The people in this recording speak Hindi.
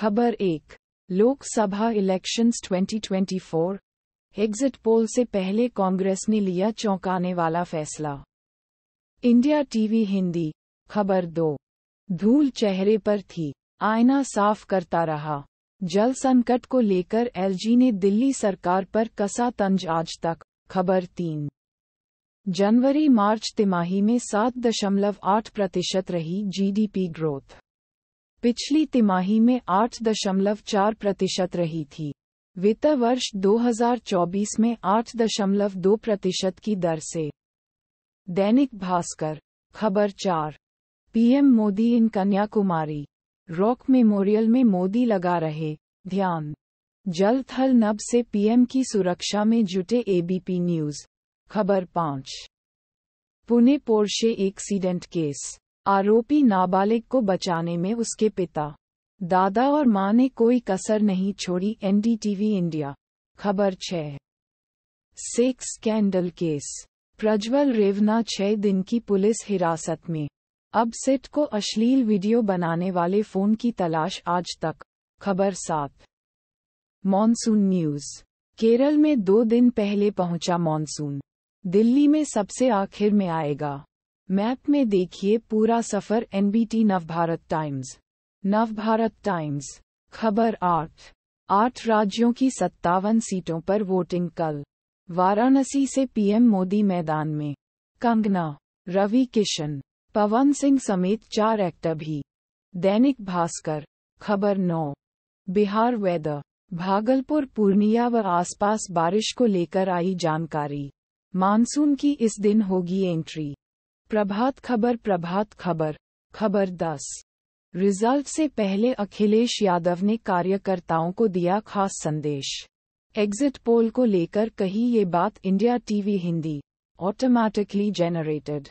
खबर एक लोकसभा इलेक्शंस 2024 एग्जिट पोल से पहले कांग्रेस ने लिया चौंकाने वाला फैसला इंडिया टीवी हिंदी खबर दो धूल चेहरे पर थी आईना साफ करता रहा जल संकट को लेकर एलजी ने दिल्ली सरकार पर कसा तंज आज तक खबर तीन जनवरी मार्च तिमाही में 7.8 प्रतिशत रही जीडीपी ग्रोथ पिछली तिमाही में आठ दशमलव चार प्रतिशत रही थी वित्त वर्ष 2024 में आठ दशमलव दो प्रतिशत की दर से दैनिक भास्कर खबर चार PM Modi in Kanyakumari rock memorial में मोदी लगा रहे ध्यान जल थल नब से पीएम की सुरक्षा में जुटे एबीपी न्यूज खबर पाँच पुणे पोर्शे एक्सीडेंट केस आरोपी नाबालिग को बचाने में उसके पिता दादा और मां ने कोई कसर नहीं छोड़ी एनडीटीवी इंडिया खबर छह sex scandal case Prajwal Revanna छह दिन की पुलिस हिरासत में अब सिट को अश्लील वीडियो बनाने वाले फोन की तलाश आज तक खबर सात मॉनसून न्यूज केरल में दो दिन पहले पहुंचा मॉनसून दिल्ली में सबसे आखिर में आएगा मैप में देखिए पूरा सफर NBT Navbharat Times Navbharat Times खबर आठ आठ राज्यों की सत्तावन सीटों पर वोटिंग कल वाराणसी से पीएम मोदी मैदान में कंगना रवि किशन पवन सिंह समेत चार एक्टर भी दैनिक भास्कर खबर नौ बिहार वेदर भागलपुर पूर्णिया व आसपास बारिश को लेकर आई जानकारी मानसून की इस दिन होगी एंट्री प्रभात खबर प्रभात खबर खबर दस रिजल्ट से पहले अखिलेश यादव ने कार्यकर्ताओं को दिया खास संदेश एग्जिट पोल को लेकर कही ये बात India TV Hindi automatically generated